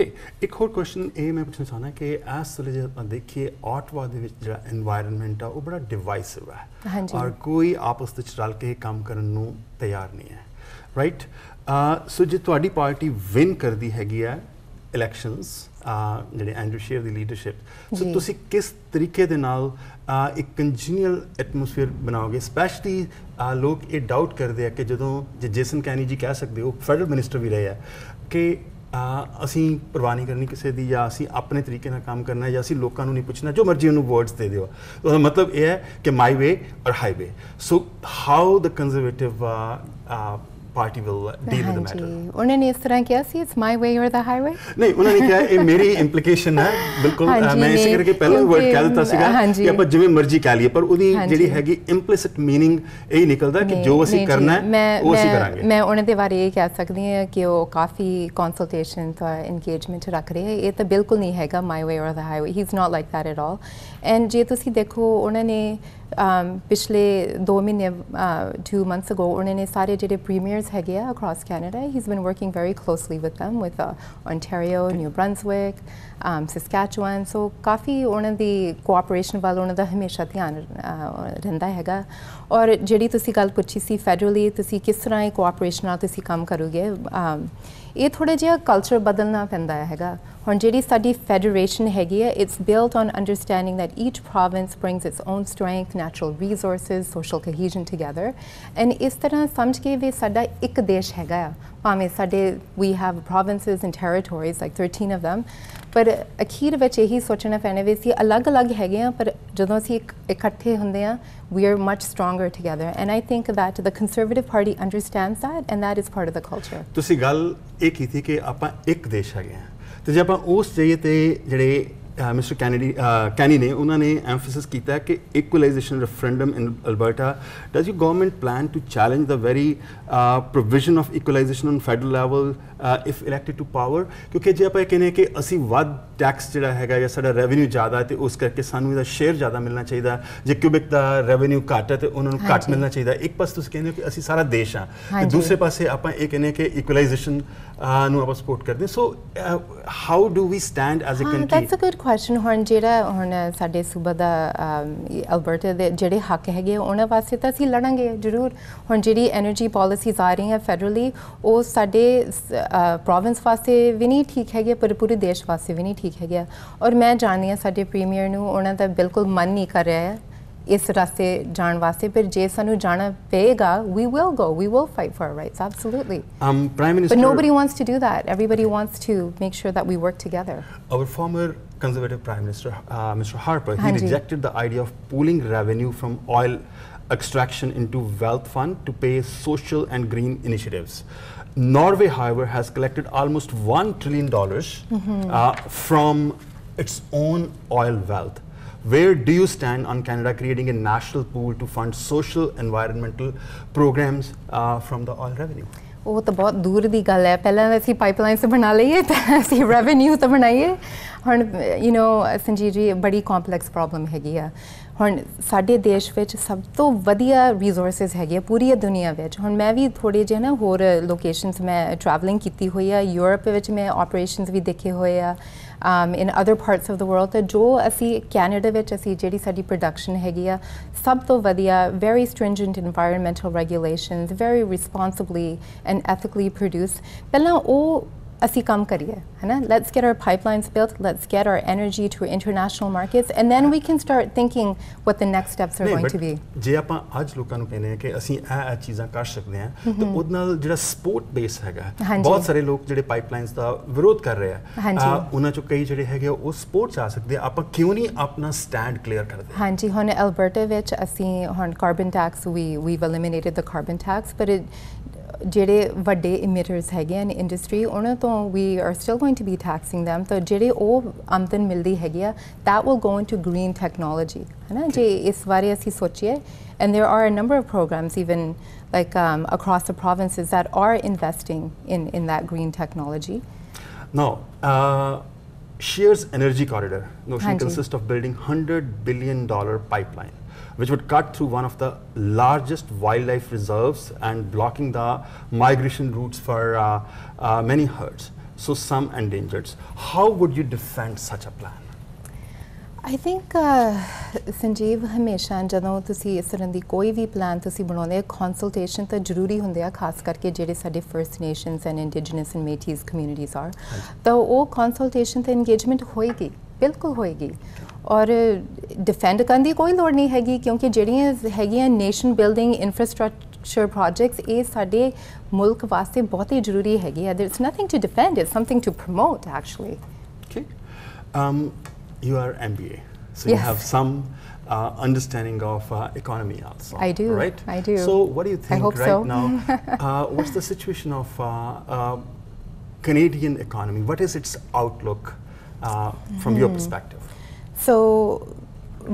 okay ਇੱਕ ਹੋਰ ਕੁਐਸਚਨ ਇਹ ਮੈਂ ਪੁੱਛਣਾ ਚਾਹਣਾ ਕਿ ਐਸ ਤਰ੍ਹਾਂ ਜੇ ਆਪਾਂ ਦੇਖੀਏ ਆਟਵਾ ਦੇ ਵਿੱਚ ਜਿਹੜਾ এনवायरमेंट ਆ ਉਹ ਬੜਾ ਡਿਵਾਈਸਿਵ ਹੈ ਹਾਂਜੀ ਔਰ ਕੋਈ ਆਪਸ ਵਿੱਚ ਰਲ ਕੇ ਕੰਮ ਕਰਨ ਨੂੰ ਤਿਆਰ ਨਹੀਂ ਹੈ ਰਾਈਟ ਅ ਸੋ ਜੇ ਤੁਹਾਡੀ ਪਾਰਟੀ ਵਿਨ ਕਰਦੀ ਹੈਗੀ ਆ ਇਲੈਕਸ਼ਨਸ ਜਿਹੜੇ ਐਂਡਰੂ ਸ਼ੇਰ ਦੀ ਲੀਡਰਸ਼ਿਪ ਸੋ ਤੁਸੀਂ ਕਿਸ ਤਰੀਕੇ ਦੇ ਨਾਲ ਇੱਕ ਕੰਜੀਨੀਅਲ ਐਟਮੋਸਫੇਅਰ ਬਣਾਓਗੇ ਸਪੈਸ਼ਲੀ ਲੋਕ ਇਹ ਡਾਊਟ ਕਰਦੇ ਆ ਕਿ ਜਦੋਂ ਜੇ ਜੇਸਨ ਕੈਨੀ ਜੀ ਕਹਿ ਸਕਦੇ ਉਹ ਫੈਡਰਲ ਮਿਨਿਸਟਰ ਵੀ ਰਹੇ ਆ ਕਿ ਆ ਅਸੀਂ ਪਰਵਾਹ ਨਹੀਂ ਕਰਨੀ ਕਿਸੇ ਦੀ ਜਾਂ ਅਸੀਂ ਆਪਣੇ ਤਰੀਕੇ ਨਾਲ ਕੰਮ ਕਰਨਾ ਜਾਂ ਅਸੀਂ ਲੋਕਾਂ ਨੂੰ ਨਹੀਂ ਪੁੱਛਣਾ ਜੋ ਮਰਜ਼ੀ ਉਹਨੂੰ ਵਰਡਸ ਦੇ ਦਿਓ ਉਹਦਾ ਮਤਲਬ ਇਹ ਹੈ ਕਿ my way or highway so how the Conservative Party will deal with the matter ਉਹਨਾਂ ਨੇ ਇਸ ਤਰ੍ਹਾਂ ਕਿਹਾ ਸੀ it's my way or the highway ਨਹੀਂ ਉਹਨਾਂ ਨੇ ਕਿਹਾ ਇਹ ਮੇਰੀ ਇੰਪਲੀਕੇਸ਼ਨ ਹੈ ਬਿਲਕੁਲ ਮੈਂ ਇਸ ਕਰਕੇ ਪਹਿਲਾਂ ਵਰਡ ਕਹਿ ਦਿੱਤਾ ਸੀਗਾ ਕਿ ਆਪਾਂ ਜਿਵੇਂ ਮਰਜ਼ੀ ਕਹ ਲਈਏ ਪਰ ਉਹਦੀ ਜਿਹੜੀ ਹੈਗੀ ਇੰਪਲੀਸਿਟ ਮੀਨਿੰਗ ਇਹ ਨਿਕਲਦਾ ਕਿ ਜੋ ਅਸੀਂ ਕਰਨਾ ਹੈ ਉਹ ਅਸੀਂ ਕਰਾਂਗੇ ਮੈਂ ਉਹਨਾਂ ਦੇ ਬਾਰੇ ਇਹ ਕਹਿ ਸਕਦੀ ਹਾਂ ਕਿ ਉਹ ਕਾਫੀ ਕੰਸਲਟੇਸ਼ਨ ਤਾਂ ਇੰਗੇਜਮੈਂਟ ਰੱਖ ਰਹੇ ਇਹ ਤਾਂ ਬਿਲਕੁਲ ਨਹੀਂ ਹੈਗਾ my way or the highway he is not like that at all and ਜੇ ਤੁਸੀਂ ਦੇਖੋ ਉਹਨਾਂ ਨੇ ਪਿਛਲੇ 2 ਮਹੀਨੇ 2 ਮੰਥਸ ਅਗੋ ਉਹਨਾਂ ਨੇ ਸਾਰੇ ਜਿਹੜੇ ਪ੍ਰੀਮੀਅਰਸ ਹੈਗੇ ਆ across Canada he has been working very closely with them with Ontario New Brunswick Saskatchewan so ਕਾਫੀ ਉਹਨਾਂ ਦੀ ਕੋਆਪਰੇਸ਼ਨ ਵੱਲ ਉਹਨਾਂ ਦਾ ਹਮੇਸ਼ਾ ਧਿਆਨ ਰਹਿੰਦਾ ਹੈਗਾ ਔਰ ਜਿਹੜੀ ਤੁਸੀਂ ਗੱਲ ਪੁੱਛੀ ਸੀ ਫੈਡਰਲੀ ਤੁਸੀਂ ਕਿਸ ਤਰ੍ਹਾਂ ਇਹ ਕੋਆਪਰੇਸ਼ਨ ਨਾਲ ਤੁਸੀਂ ਕੰਮ ਕਰੋਗੇ ਇਹ ਥੋੜਾ ਜਿਹਾ ਕਲਚਰ ਬਦਲਣਾ ਪੈਂਦਾ ਹੈਗਾ ਹੁਣ ਜਿਹੜੀ ਸਾਡੀ ਫੈਡਰੇਸ਼ਨ ਹੈਗੀ ਹੈ it's built on understanding that each province brings its own strength natural resources social cohesion together and ਇਸ ਤਰ੍ਹਾਂ ਸਮਝ ਕੇ ਵੀ ਸਾਡਾ ਇੱਕ ਦੇਸ਼ ਹੈਗਾ ਆ ਭਾਵੇਂ ਸਾਡੇ we have provinces and territories like 13 of them ਪਰ ਅਖੀਰ ਵਿੱਚ ਇਹੀ ਸੋਚਣਾ ਪੈਣਾ ਵੀ ਅਸੀਂ ਅਲੱਗ-ਅਲੱਗ ਹੈਗੇ ਆ ਪਰ ਜਦੋਂ ਅਸੀਂ ਇਕੱਠੇ ਹੁੰਦੇ ਆ we are much stronger together and i think that the conservative party understands that and that is part of the culture ਤੁਸੀਂ ਗੱਲ ਇਹ ਕੀਤੀ ਕਿ ਆਪਾਂ ਇੱਕ ਦੇਸ਼ ਹੈਗੇ ਆ ਤੇ ਜੇ ਆਪਾਂ ਉਸ ਜਾਈਏ ਤੇ ਜਿਹੜੇ ਮਿਸਟਰ ਕੈਨੇਡੀ ਕੈਨੀ ਨੇ ਉਹਨਾਂ ਨੇ ਐਮਫਸਿਸ ਕੀਤਾ ਕਿ equalization referendum in Alberta does you government plan to challenge the very provision of equalization on federal level if elected to power ਕਿਉਂਕਿ ਜੇ ਆਪਾਂ ਇਹ ਕਹਿੰਦੇ ਕਿ ਅਸੀਂ ਵੱਧ ਟੈਕਸ ਜਿਹੜਾ ਹੈਗਾ ਜਾਂ ਸਾਡਾ ਰੈਵਨਿਊ ਜ਼ਿਆਦਾ ਹੈ ਤੇ ਉਸ ਕਰਕੇ ਸਾਨੂੰ ਇਹਦਾ ਸ਼ੇਅਰ ਜ਼ਿਆਦਾ ਮਿਲਣਾ ਚਾਹੀਦਾ ਜੇ ਕਿਊਬਿਕ ਦਾ ਰੈਵਨਿਊ ਘੱਟ ਹੈ ਤੇ ਉਹਨਾਂ ਨੂੰ ਘੱਟ ਮਿਲਣਾ ਚਾਹੀਦਾ ਇੱਕ ਪਾਸੇ ਤੁਸੀਂ ਕਹਿੰਦੇ ਕਿ ਅਸੀਂ ਸਾਰਾ ਦੇਸ਼ ਆ ਤੇ ਦੂਸਰੇ ਪਾਸੇ ਆਪਾਂ ਇਹ ਕਹਿੰਦੇ ਕਿ ਇਕੁਅਲਾਈਜੇਸ਼ਨ ਨੂੰ ਆਪਾਂ ਸਪੋਰਟ ਕਰਦੇ so how do we stand as a country that's a good question ਹੁਣ ਜਿਹੜਾ ਹੁਣ ਸਾਡੇ ਸੂਬਾ ਦਾ ਅਲਬਰਟਾ ਦੇ ਜਿਹੜੇ ਹੱਕ ਹੈਗੇ ਉਹਨਾਂ ਵਾਸਤੇ ਤਾਂ ਅਸੀਂ ਲੜਾਂਗੇ ਜ਼ਰੂਰ ਹੁਣ ਜਿਹੜੀ એનર્ਜੀ ਪਾਲਿਸੀਜ਼ ਆ ਰਹੀਆਂ ਫੈਡਰਲੀ ਉਹ ਸਾਡੇ ਪ੍ਰੋਵਿੰਸ ਵਾਸਤੇ ਵੀ ਨਹੀਂ ਠੀਕ ਪਰ ਪੂਰੇ ਦੇਸ਼ ਵਾਸਤੇ ਵੀ ਨਹੀਂ ਠੀਕ ਔਰ ਮੈਂ ਜਾਣਦੀ ਹਾਂ ਸਾਡੇ ਪ੍ਰੀਮੀਅਰ ਨੂੰ ਉਹਨਾਂ ਦਾ ਬਿਲਕੁਲ ਮਨ ਨਹੀਂ ਕਰ ਰਿਹਾ ਇਸ ਰਸਤੇ ਜਾਣ ਵਾਸਤੇ ਪਰ ਜੇ ਸਾਨੂੰ ਜਾਣਾ ਪਏਗਾ we will go we will fight for our rights absolutely um, but nobody wants to do that everybody wants to make sure that we work together our former conservative prime minister uh, mr harper he Hanji. rejected the idea of pooling revenue from oil extraction into wealth fund to pay social and green initiatives Norway, however, has collected almost $1 trillion mm -hmm. uh, from its own oil wealth. Where do you stand on Canada creating a national pool to fund social environmental programs uh, from the oil revenue? ਉਹ ਤਾਂ ਬਹੁਤ ਦੂਰ ਦੀ ਗੱਲ ਹੈ ਪਹਿਲਾਂ ਅਸੀਂ ਪਾਈਪਲਾਈਨਸ ਬਣਾ ਲਈਏ ਤਾਂ ਅਸੀਂ ਰੈਵਨਿਊ ਤਾਂ ਬਣਾਈਏ ਹੁਣ ਯੂ نو ਸੰਜੀਤ ਜੀ ਬੜੀ ਕੰਪਲੈਕਸ ਪ੍ਰੋਬਲਮ ਹੈਗੀ ਆ ਹੁਣ ਸਾਡੇ ਦੇਸ਼ ਵਿੱਚ ਸਭ ਤੋਂ ਵਧੀਆ ਰਿਸੋਰਸਸ ਹੈਗੇ ਪੂਰੀ ਦੁਨੀਆ ਵਿੱਚ ਹੁਣ ਮੈਂ ਵੀ ਥੋੜੇ ਜਿਹਾ ਨਾ ਹੋਰ ਲੋਕੇਸ਼ਨਸ ਮੈਂ ਟਰੈਵਲਿੰਗ ਕੀਤੀ ਹੋਈ ਆ ਯੂਰਪ ਵਿੱਚ ਮੈਂ ਆਪਰੇਸ਼ਨਸ ਵੀ ਦੇਖੇ ਹੋਏ ਆ um in other parts of the world ਤੇ jo asi canada vich asi jehdi sadi production hegi a sab to vadiya very stringent environmental regulations very responsibly and ethically produced pehla o ਅਸੀਂ ਕੰਮ ਕਰੀਏ ਹੈਨਾ let's get our pipelines built let's get our energy to international markets and then we can start thinking what the next steps are going to be ਜੇ ਆਪਾਂ ਅੱਜ ਲੋਕਾਂ ਨੂੰ ਕਹਿੰਦੇ ਆ ਕਿ ਅਸੀਂ ਇਹ ਇਹ ਚੀਜ਼ਾਂ ਕਰ ਸਕਦੇ ਆ ਤੇ ਉਹਦੇ ਨਾਲ ਜਿਹੜਾ ਸਪੋਰਟ ਬੇਸ ਹੈਗਾ ਬਹੁਤ ਸਾਰੇ ਲੋਕ ਜਿਹੜੇ ਪਾਈਪਲਾਈਨਸ ਦਾ ਵਿਰੋਧ ਕਰ ਰਹੇ ਆ ਉਹਨਾਂ ਚੋਂ ਕਈ ਜਿਹੜੇ ਹੈਗੇ ਉਹ ਸਪੋਰਟਸ ਆ ਸਕਦੇ ਆ ਆਪਾਂ ਕਿਉਂ ਨਹੀਂ ਆਪਣਾ ਸਟੈਂਡ ਕਲੀਅਰ ਕਰਦੇ ਹਾਂਜੀ ਹੁਣ ਐਲਬਰਟਾ ਵਿੱਚ ਅਸੀਂ ਹੁਣ carbon tax we we've eliminated the carbon tax but it Jede vade emitters ਹੈਗੇ ਹਨ industry. ਉਹਨਾਂ ਤੋਂ we are still going to be them ਤਾਂ jede o ਆਮਦਨ mildi ਹੈਗੀ that will go into green technology Hana ਨਾ is ਇਸ ਬਾਰੇ and there are a number of programs even like um, across the provinces that are investing in in that green technology now uh, Shear's energy corridor notion consists of building 100 billion dollar pipeline which would cut through one of the largest wildlife reserves and blocking the migration routes for uh, uh, many herds, so some endangered. How would you defend such a plan? I think, uh, Sanjeev, hamesha jano tusi sirandi koi vi plan tusi banone consultation ta jaruri hunde hai, khas karke jere sade First Nations and Indigenous and Métis communities are. Ta o consultation ta engagement hoegi, bilkul hoegi. ਔਰ ਡਿਫੈਂਡ ਕਰਨ ਦੀ ਕੋਈ ਲੋੜ ਨਹੀਂ ਹੈਗੀ ਕਿਉਂਕਿ ਜਿਹੜੀਆਂ ਹੈਗੀਆਂ nation building infrastructure projects ਇਹ ਸਾਡੇ ਮੁਲਕ ਵਾਸਤੇ ਬਹੁਤ ਹੀ ਜ਼ਰੂਰੀ ਹੈਗੀ ਹੈ there is nothing to defend it's something to promote actually okay you are MBA so you have some uh, understanding of uh, economy also. I do. Right? I do. So what do you think right now? Uh, what's the situation of Canadian economy? What is its outlook from your hmm. perspective? So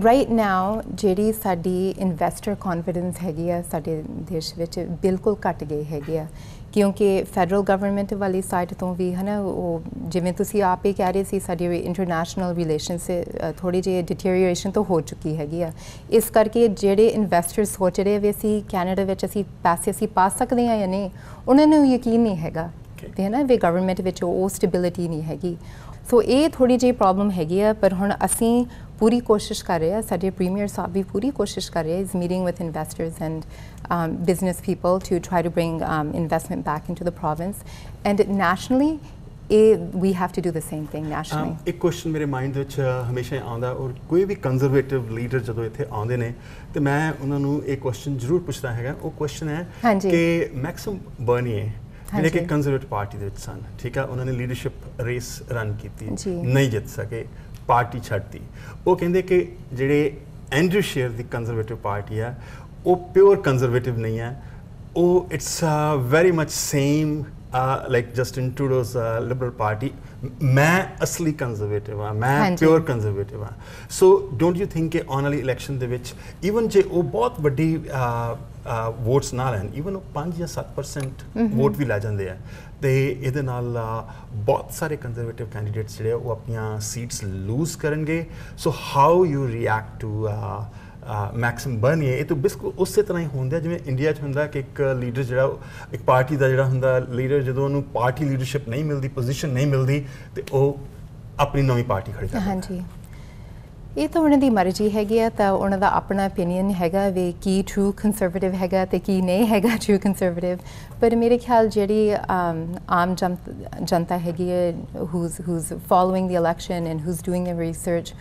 right now ਜਿਹੜੀ ਸਾਡੀ investor confidence ਹੈਗੀ ਆ ਸਾਡੇ ਦੇਸ਼ ਵਿੱਚ ਬਿਲਕੁਲ ਘਟ ਗਈ ਹੈਗੀ ਆ ਕਿਉਂਕਿ ਫੈਡਰਲ ਗਵਰਨਮੈਂਟ ਵਾਲੀ ਸਾਈਡ ਤੋਂ ਵੀ ਹਨਾ ਉਹ ਜਿਵੇਂ ਤੁਸੀਂ ਆਪ ਹੀ ਕਹਿ ਰਹੇ ਸੀ ਸਾਡੀ ਇੰਟਰਨੈਸ਼ਨਲ ਰਿਲੇਸ਼ਨਸ ਥੋੜੀ ਜਿਹੀ ਡਿਟੀਰੀਓਰੇਸ਼ਨ ਤੋਂ ਹੋ ਚੁੱਕੀ ਹੈਗੀ ਆ ਇਸ ਕਰਕੇ ਜਿਹੜੇ ਇਨਵੈਸਟਰ ਸੋਚ ਰਹੇ ਵੇ ਸੀ ਕੈਨੇਡਾ ਵਿੱਚ ਅਸੀਂ ਪੈਸੇ ਅਸੀਂ ਪਾ ਸਕਦੇ ਆ ਜਾਂ ਨਹੀਂ ਉਹਨਾਂ ਨੂੰ ਯਕੀਨ ਨਹੀਂ ਹੈਗਾ ਤੇ ਨਾ ਵੀ ਗਵਰਨਮੈਂਟ ਵਿੱਚ ਉਹ ਸਟੈਬਿਲਿਟੀ ਨਹੀਂ ਹੈਗੀ ਸੋ ਇਹ ਥੋੜੀ ਜਿਹੀ ਪ੍ਰੋਬਲਮ ਹੈਗੀ ਆ ਪਰ ਹੁਣ ਅਸੀਂ ਪੂਰੀ ਕੋਸ਼ਿਸ਼ ਕਰ ਰਹੇ ਆ ਸਾਡੇ ਪ੍ਰੀਮੀਅਰ ਸਾਹਿਬ ਵੀ ਪੂਰੀ ਕੋਸ਼ਿਸ਼ ਕਰ ਰਹੇ ਇਸ meeting with investors and um, business people to try to bring um, investment back into the province. And nationally, ਇਹ we have to do the same thing nationally ਇੱਕ ਕੁਐਸਚਨ ਮੇਰੇ ਮਾਈਂਡ ਵਿੱਚ uh, ਹਮੇਸ਼ਾ ਆਉਂਦਾ ਔਰ ਕੋਈ ਵੀ ਕੰਜ਼ਰਵੇਟਿਵ ਲੀਡਰ ਜਦੋਂ ਇੱਥੇ ਆਉਂਦੇ ਨੇ ਤੇ ਮੈਂ ਉਹਨਾਂ ਨੂੰ ਇਹ ਕੁਐਸਚਨ ਜ਼ਰੂਰ ਪੁੱਛਦਾ ਹੈਗਾ ਉਹ ਕੁਐਸਚਨ ਹੈ ਕਿ ਮੈਕਸਮ ਬਰਨੀਏ ਜਿਹੜੇ ਕਿ ਕੰਜ਼ਰਵੇਟਿਵ ਪਾਰਟੀ ਦੇ ਵਿੱਚ ਸਨ ਠੀਕ ਆ ਉਹਨਾਂ ਨੇ ਲੀਡਰਸ਼ਿਪ ਰੇਸ ਰਨ ਕੀਤੀ ਨਹੀਂ ਜਿੱਤ ਸਕੇ ਪਾਰਟੀ ਛੱਡਤੀ ਉਹ ਕਹਿੰਦੇ ਕਿ ਜਿਹੜੇ ਐਂਡਰੂ ਸ਼ੇਅਰ ਦੀ ਕੰਜ਼ਰਵੇਟਿਵ ਪਾਰਟੀ ਆ ਉਹ ਪਿਓਰ ਕੰਜ਼ਰਵੇਟਿਵ ਨਹੀਂ ਆ ਉਹ it's a very much same like Justin Trudeau's Liberal Party ਮੈਂ ਅਸਲੀ ਕੰਜ਼ਰਵੇਟਿਵ ਆ ਮੈਂ ਪਿਓਰ ਕੰਜ਼ਰਵੇਟਿਵ ਆ ਸੋ ਡੋਨਟ ਯੂ ਥਿੰਕ ਕਿ ਆਨ ਵਾਲੀ ਇਲੈਕਸ਼ਨ ਦੇ ਵਿੱਚ ਇਵਨ ਜੇ ਉਹ ਬਹੁਤ ਵੱਡੀ uh, ਵੋਟਸ ਨਾ ਲੈਣ ਇਵਨ 5 ਜਾਂ 7% ਵੋਟ ਵੀ ਲੈ ਜਾਂਦੇ ਆ ਤੇ ਇਹਦੇ ਨਾਲ ਬਹੁਤ ਸਾਰੇ ਕੰਜ਼ਰਵੇਟਿਵ ਕੈਂਡੀਡੇਟਸ ਜਿਹੜੇ ਉਹ ਆਪਣੀਆਂ ਸੀਟਸ ਲੂਜ਼ ਕਰਨਗੇ so how you react to Maxime Bernier ਇਹ ਤਾਂ ਬਿਲਕੁਲ ਉਸੇ ਤਰ੍ਹਾਂ ਹੀ ਹੁੰਦਾ ਜਿਵੇਂ ਇੰਡੀਆ 'ਚ ਹੁੰਦਾ ਕਿ ਇੱਕ ਲੀਡਰ ਜਿਹੜਾ ਇੱਕ ਪਾਰਟੀ ਦਾ ਜਿਹੜਾ ਹੁੰਦਾ ਲੀਡਰ ਜਦੋਂ ਉਹਨੂੰ ਪਾਰਟੀ ਲੀਡਰਸ਼ਿਪ ਨਹੀਂ ਮਿਲਦੀ ਪੋਜੀਸ਼ਨ ਨਹੀਂ ਮਿਲਦੀ ਤੇ ਉਹ ਆਪਣੀ ਨਵੀਂ ਪਾਰਟੀ ਖੜੀ ਕਰਦਾ ਹਾਂਜੀ ਇਹ ਤਾਂ ਉਹਨਾਂ ਦੀ ਮਰਜ਼ੀ ਹੈਗੀ ਆ ਤਾਂ ਉਹਨਾਂ ਦਾ ਆਪਣਾ opinion ਹੈਗਾ ਵੀ ਕੀ ਟਰੂ ਕੰਜ਼ਰਵੇਟਿਵ ਹੈਗਾ ਤੇ ਕੀ ਨਹੀਂ ਹੈਗਾ ਟਰੂ ਕੰਜ਼ਰਵੇਟਿਵ ਪਰ ਮੇਰੇ ਖਿਆਲ ਜਿਹੜੀ ਆਮ ਜਨਤਾ ਹੈਗੀ ਹੈ who's who's following the election and who's doing the research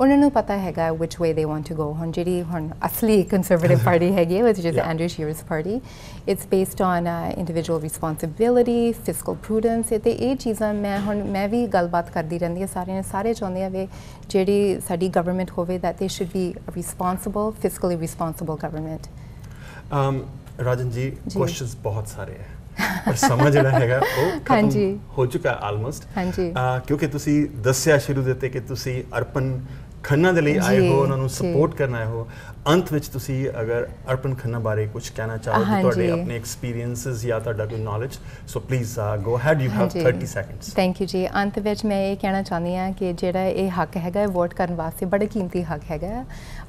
ਉਹਨਾਂ ਨੂੰ ਪਤਾ ਹੈਗਾ ਵਿਚ ਵੇ ਦੇ ਵਾਂਟ ਟੂ ਗੋ ਹੁਣ ਜਿਹੜੀ ਹੁਣ ਅਸਲੀ ਕੰਸਰਵੇਟਿਵ ਪਾਰਟੀ ਹੈਗੀ ਹੈ which is Andrew Scheer's party it's based on individual responsibility fiscal prudence ਤੇ ਇਹ ਚੀਜ਼ਾਂ ਮੈਂ ਹੁਣ ਮੈਂ ਵੀ ਗੱਲਬਾਤ ਕਰਦੀ ਰਹਿੰਦੀ ਆ ਸਾਰਿਆਂ ਨੇ ਸਾਰੇ ਚਾਹੁੰਦੇ ਆ ਵੇ ਜਿਹੜੀ ਸਾਡੀ ਗਵਰਨਮੈਂਟ ਹੋਵੇ that they should be responsible fiscally responsible government um Rajan ji questions ਬਹੁਤ ਸਾਰੇ ਆ ਪਰ ਸਮਝ ਜਿਹੜਾ ਹੈਗਾ ਉਹ ਖਤਮ ਹੋ ਚੁੱਕਾ ਆਲਮੋਸਟ ਹਾਂਜੀ ਕਿਉਂਕਿ ਤੁਸੀਂ ਦੱਸਿਆ ਸ਼ੁਰੂ ਦਿੱਤੇ ਕਿ ਤੁਸੀਂ ਅਰਪਨ ਖੰਨਾ ਦੇ ਲਈ ਆਏ ਹੋ ਉਹਨਾਂ ਨੂੰ ਸਪੋਰਟ ਕਰਨ ਆਏ ਹੋ ਅੰਤ ਵਿੱਚ ਤੁਸੀਂ ਅਗਰ ਅਰਪਨ ਖੰਨਾ ਬਾਰੇ ਕੁਝ ਕਹਿਣਾ ਚਾਹੋ ਤੁਹਾਡੇ ਆਪਣੇ ਐਕਸਪੀਰੀਐਂਸਸ ਜਾਂ ਤੁਹਾਡਾ ਕੋਈ knowledge so please go ahead you have 30 seconds thank you ji ਅੰਤ ਵਿੱਚ ਮੈਂ ਇਹ ਕਹਿਣਾ ਚਾਹੁੰਦੀ ਹਾਂ ਕਿ ਜਿਹੜਾ ਇਹ ਹੱਕ ਹੈਗਾ ਵੋਟ ਕਰਨ ਵਾਸਤੇ ਬੜਾ ਕੀਮਤੀ ਹੱਕ ਹੈਗਾ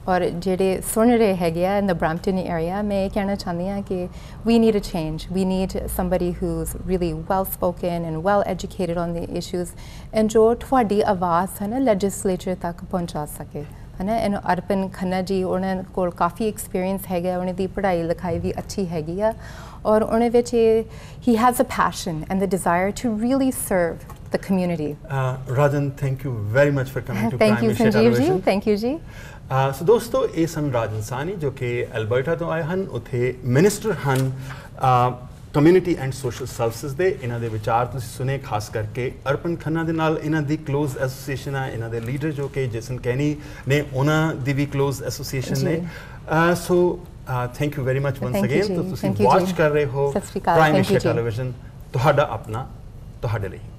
ਔਰ ਜਿਹੜੇ ਸੁਣ ਰਹੇ ਹੈਗੇ ਆ ਇਨ ਦ ਬ੍ਰੈਂਪਟਨ ਏਰੀਆ ਮੈਂ ਇਹ ਕਹਿਣਾ ਚਾਹੁੰਦੀ ਆ ਕਿ we need a change we need somebody who is really well spoken and well educated on the issues and ਜੋ ਤੁਹਾਡੀ ਆਵਾਜ਼ ਹੈ ਨਾ ਲੈਜਿਸਲੇਚਰ ਤੱਕ ਪਹੁੰਚਾ ਸਕੇ ਹੈ ਨਾ ਇਹਨੂੰ ਅਰਪਨ ਖੰਨਾ ਜੀ ਉਹਨਾਂ ਕੋਲ ਕਾਫੀ ਐਕਸਪੀਰੀਅੰਸ ਹੈਗਾ ਉਹਨਾਂ ਦੀ ਪੜ੍ਹਾਈ ਲਿਖਾਈ ਵੀ ਅੱਛੀ ਹੈਗੀ ਆ ਔਰ ਉਹਨਾਂ ਵਿੱਚ he has a passion and the desire to really serve the community. Uh, Rajan, thank you very much for coming to thank Prime you, Sanjeev ji. Thank you ji. So ਦੋਸਤੋ ਇਹ ਸਨ ਰਾਜਨ ਸਾਨੀ ਜੋ ਕਿ ਅਲਬਰਟਾ ਤੋਂ ਆਏ ਹਨ ਉੱਥੇ minister ਹਨ community and social services ਦੇ ਇਹਨਾਂ ਦੇ ਵਿਚਾਰ ਤੁਸੀਂ ਸੁਨੇ ਖਾਸ ਕਰਕੇ ਅਰਪਨ ਖੰਨਾ ਦੇ ਨਾਲ ਇਹਨਾਂ ਦੀ ক্লোਜ਼ ਐਸੋਸੀਏਸ਼ਨ ਆ ਇਹਨਾਂ ਦੇ ਲੀਡਰ ਜੋ ਕਿ ਜੇਸਨ ਕੈਨੀ ਨੇ ਉਹਨਾਂ ਦੀ ਵੀ ক্লোਜ਼ ਐਸੋਸੀਏਸ਼ਨ ਨੇ so thank you very much once again ਤੁਸੀਂ ਵਾਚ ਕਰ ਰਹੇ ਹੋ ਪ੍ਰਾਈਮ ਮਿਨਿਸਟਰ ਟੈਲੀਵਿਜ਼ਨ ਤੁਹਾਡਾ ਆਪਣਾ ਤੁਹਾਡੇ ਲਈ